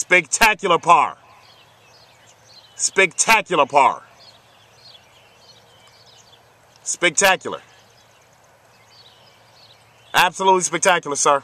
Spectacular par. Spectacular par. Spectacular. Absolutely spectacular, sir.